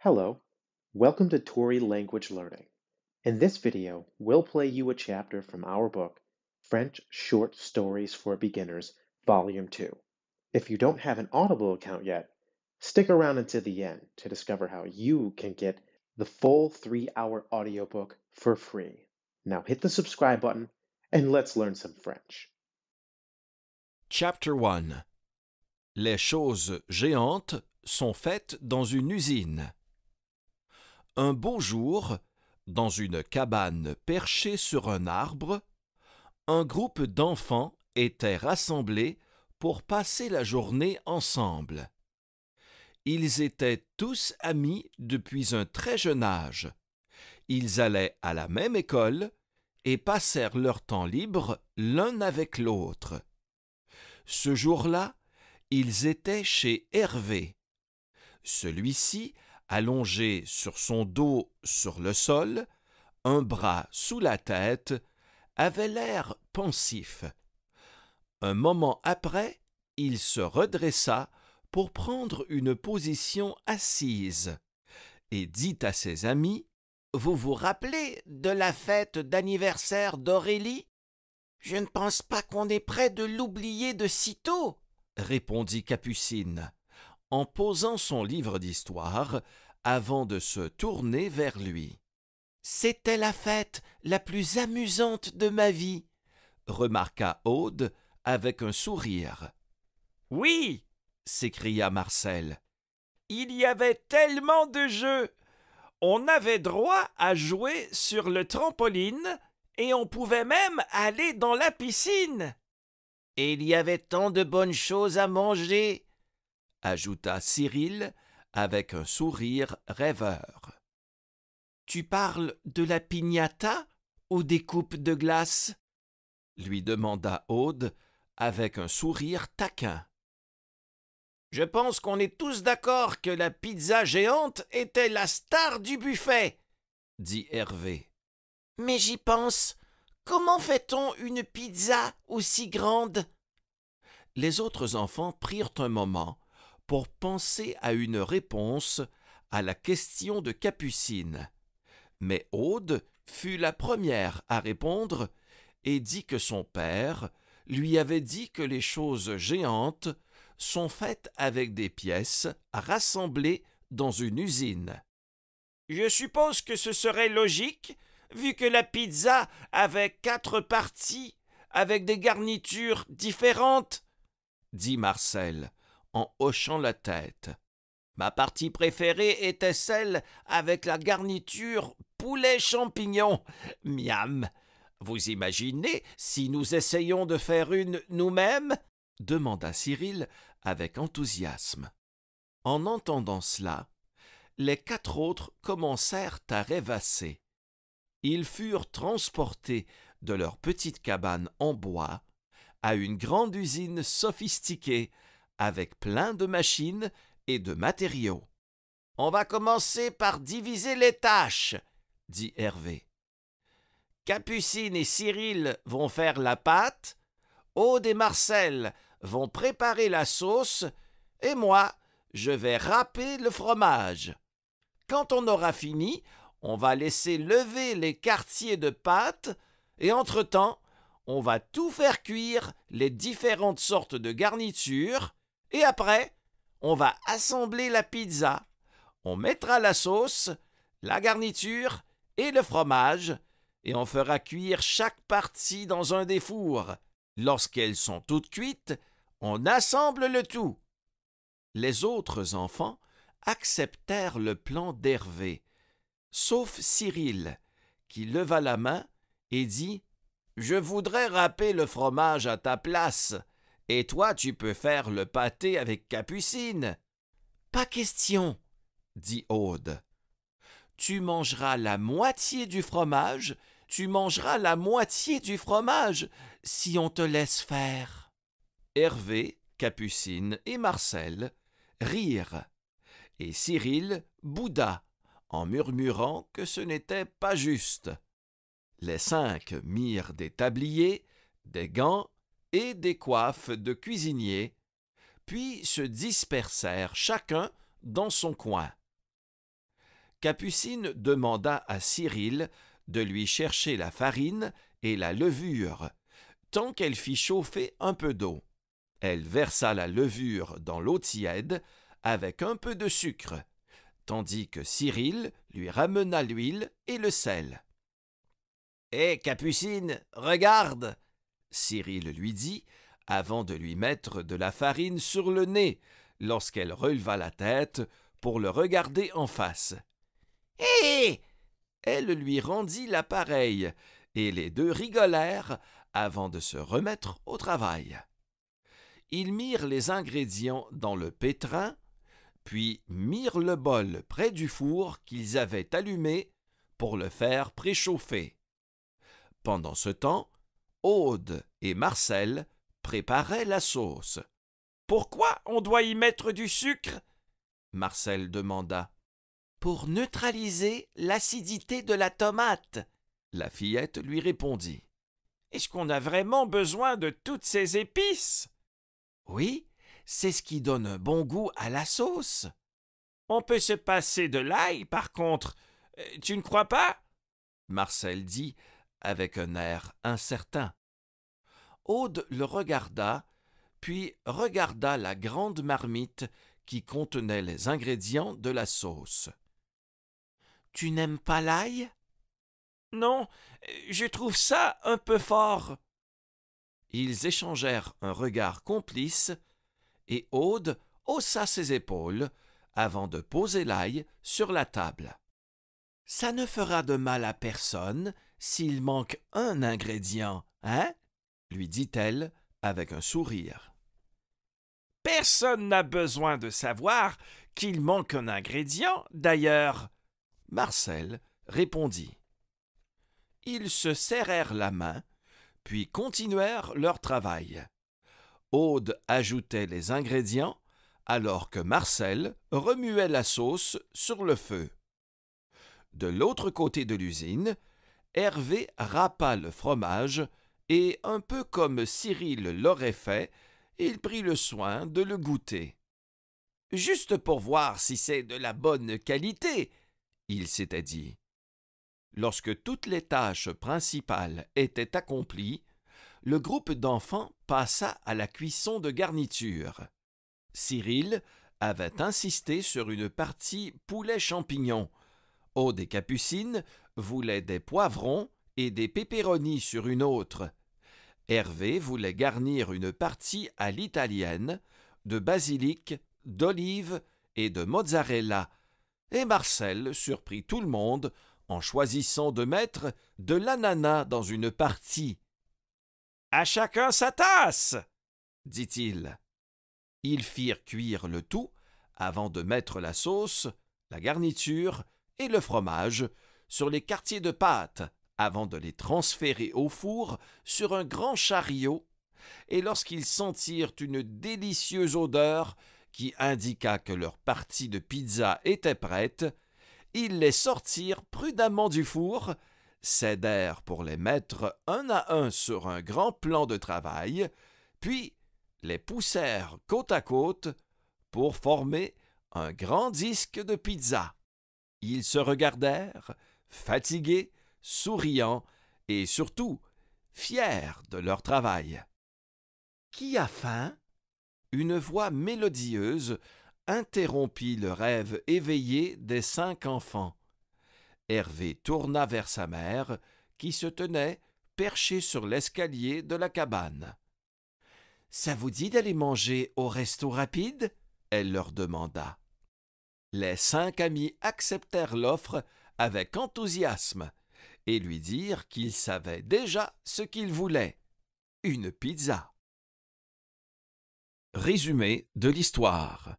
Hello, welcome to Tori Language Learning. In this video, we'll play you a chapter from our book, French Short Stories for Beginners, Volume 2. If you don't have an Audible account yet, stick around until the end to discover how you can get the full three hour audiobook for free. Now hit the subscribe button and let's learn some French. Chapter 1 Les choses géantes sont faites dans une usine. Un beau jour, dans une cabane perchée sur un arbre, un groupe d'enfants était rassemblé pour passer la journée ensemble. Ils étaient tous amis depuis un très jeune âge. Ils allaient à la même école et passèrent leur temps libre l'un avec l'autre. Ce jour-là, ils étaient chez Hervé. Celui-ci allongé sur son dos sur le sol, un bras sous la tête, avait l'air pensif. Un moment après, il se redressa pour prendre une position assise et dit à ses amis Vous vous rappelez de la fête d'anniversaire d'Aurélie Je ne pense pas qu'on est près de l'oublier de sitôt, répondit Capucine en posant son livre d'histoire avant de se tourner vers lui. C'était la fête la plus amusante de ma vie, remarqua Aude avec un sourire. Oui, s'écria Marcel. Il y avait tellement de jeux. On avait droit à jouer sur le trampoline et on pouvait même aller dans la piscine. Et il y avait tant de bonnes choses à manger, ajouta Cyril avec un sourire rêveur. Tu parles de la pignata ou des coupes de glace lui demanda Aude avec un sourire taquin. Je pense qu'on est tous d'accord que la pizza géante était la star du buffet, dit Hervé. Mais j'y pense. Comment fait-on une pizza aussi grande Les autres enfants prirent un moment pour penser à une réponse à la question de Capucine. Mais Aude fut la première à répondre et dit que son père lui avait dit que les choses géantes sont faites avec des pièces rassemblées dans une usine. Je suppose que ce serait logique, vu que la pizza avait quatre parties avec des garnitures différentes, dit Marcel en hochant la tête. Ma partie préférée était celle avec la garniture poulet champignon. Miam. Vous imaginez si nous essayons de faire une nous-mêmes demanda Cyril avec enthousiasme. En entendant cela, les quatre autres commencèrent à rêvasser. Ils furent transportés de leur petite cabane en bois à une grande usine sophistiquée avec plein de machines et de matériaux. On va commencer par diviser les tâches, dit Hervé. Capucine et Cyril vont faire la pâte, Aude et Marcel vont préparer la sauce, et moi, je vais râper le fromage. Quand on aura fini, on va laisser lever les quartiers de pâte, et entre-temps, on va tout faire cuire les différentes sortes de garnitures, et après, on va assembler la pizza. On mettra la sauce, la garniture et le fromage, et on fera cuire chaque partie dans un des fours. Lorsqu'elles sont toutes cuites, on assemble le tout. Les autres enfants acceptèrent le plan d'Hervé, sauf Cyril, qui leva la main et dit Je voudrais râper le fromage à ta place. Et toi, tu peux faire le pâté avec Capucine. Pas question, dit Aude. Tu mangeras la moitié du fromage, tu mangeras la moitié du fromage, si on te laisse faire. Hervé, Capucine et Marcel rirent, et Cyril bouda, en murmurant que ce n'était pas juste. Les cinq mirent des tabliers, des gants et des coiffes de cuisinier, puis se dispersèrent chacun dans son coin. Capucine demanda à Cyril de lui chercher la farine et la levure, tant qu'elle fit chauffer un peu d'eau. Elle versa la levure dans l'eau tiède avec un peu de sucre, tandis que Cyril lui ramena l'huile et le sel. Hé, eh, Capucine, regarde, Cyril lui dit, avant de lui mettre de la farine sur le nez, lorsqu'elle releva la tête pour le regarder en face. Hé! Elle lui rendit l'appareil, et les deux rigolèrent avant de se remettre au travail. Ils mirent les ingrédients dans le pétrin, puis mirent le bol près du four qu'ils avaient allumé pour le faire préchauffer. Pendant ce temps, Aude et Marcel préparaient la sauce. Pourquoi on doit y mettre du sucre Marcel demanda. Pour neutraliser l'acidité de la tomate, la fillette lui répondit. Est-ce qu'on a vraiment besoin de toutes ces épices Oui, c'est ce qui donne un bon goût à la sauce. On peut se passer de l'ail, par contre. Euh, tu ne crois pas Marcel dit avec un air incertain. Aude le regarda, puis regarda la grande marmite qui contenait les ingrédients de la sauce. Tu n'aimes pas l'ail Non, je trouve ça un peu fort. Ils échangèrent un regard complice, et Aude haussa ses épaules avant de poser l'ail sur la table. Ça ne fera de mal à personne s'il manque un ingrédient, hein? lui dit-elle avec un sourire. Personne n'a besoin de savoir qu'il manque un ingrédient, d'ailleurs. Marcel répondit. Ils se serrèrent la main, puis continuèrent leur travail. Aude ajoutait les ingrédients, alors que Marcel remuait la sauce sur le feu. De l'autre côté de l'usine, Hervé râpa le fromage, et un peu comme Cyril l'aurait fait, il prit le soin de le goûter. Juste pour voir si c'est de la bonne qualité, il s'était dit. Lorsque toutes les tâches principales étaient accomplies, le groupe d'enfants passa à la cuisson de garniture. Cyril avait insisté sur une partie poulet champignon, des Capucines voulait des poivrons et des peperonis sur une autre. Hervé voulait garnir une partie à l'italienne de basilic, d'olive et de mozzarella, et Marcel surprit tout le monde en choisissant de mettre de l'ananas dans une partie. À chacun sa tasse, dit-il. Ils firent cuire le tout avant de mettre la sauce, la garniture et le fromage sur les quartiers de pâte avant de les transférer au four sur un grand chariot, et lorsqu'ils sentirent une délicieuse odeur qui indiqua que leur partie de pizza était prête, ils les sortirent prudemment du four, cédèrent pour les mettre un à un sur un grand plan de travail, puis les poussèrent côte à côte pour former un grand disque de pizza. Ils se regardèrent, fatigués, souriants et surtout fiers de leur travail. Qui a faim Une voix mélodieuse interrompit le rêve éveillé des cinq enfants. Hervé tourna vers sa mère, qui se tenait perchée sur l'escalier de la cabane. Ça vous dit d'aller manger au resto rapide Elle leur demanda les cinq amis acceptèrent l'offre avec enthousiasme et lui dirent qu'ils savaient déjà ce qu'ils voulaient une pizza. Résumé de l'histoire.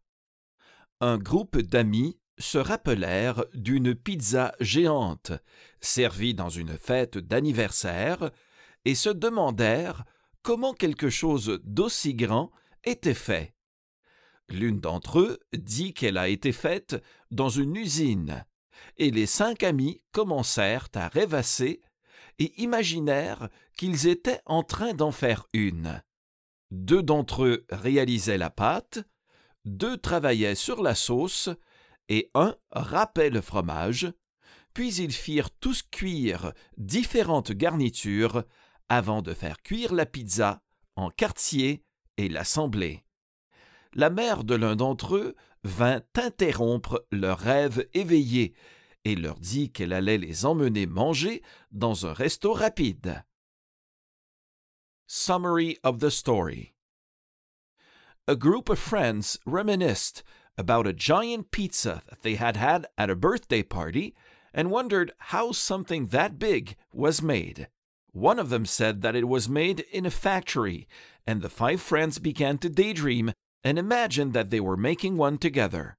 Un groupe d'amis se rappelèrent d'une pizza géante, servie dans une fête d'anniversaire, et se demandèrent comment quelque chose d'aussi grand était fait. L'une d'entre eux dit qu'elle a été faite dans une usine, et les cinq amis commencèrent à rêvasser et imaginèrent qu'ils étaient en train d'en faire une. Deux d'entre eux réalisaient la pâte, deux travaillaient sur la sauce, et un râpait le fromage, puis ils firent tous cuire différentes garnitures avant de faire cuire la pizza en quartier et l'assembler la mère de l'un d'entre eux vint interrompre leur rêve éveillé et leur dit qu'elle allait les emmener manger dans un resto rapide. Summary of the story A group of friends reminisced about a giant pizza that they had had at a birthday party and wondered how something that big was made. One of them said that it was made in a factory, and the five friends began to daydream and imagined that they were making one together.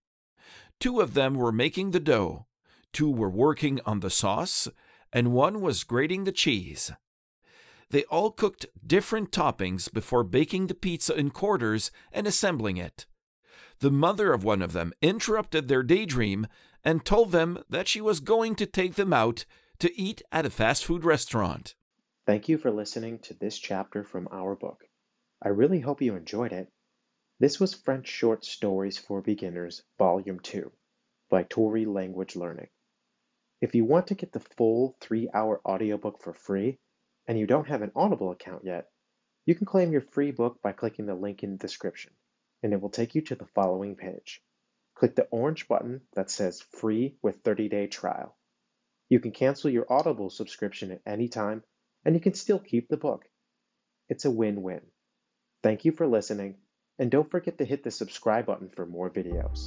Two of them were making the dough, two were working on the sauce, and one was grating the cheese. They all cooked different toppings before baking the pizza in quarters and assembling it. The mother of one of them interrupted their daydream and told them that she was going to take them out to eat at a fast food restaurant. Thank you for listening to this chapter from our book. I really hope you enjoyed it this was French Short Stories for Beginners, Volume 2, by Tori Language Learning. If you want to get the full three hour audiobook for free, and you don't have an Audible account yet, you can claim your free book by clicking the link in the description, and it will take you to the following page. Click the orange button that says Free with 30 Day Trial. You can cancel your Audible subscription at any time, and you can still keep the book. It's a win win. Thank you for listening and don't forget to hit the subscribe button for more videos.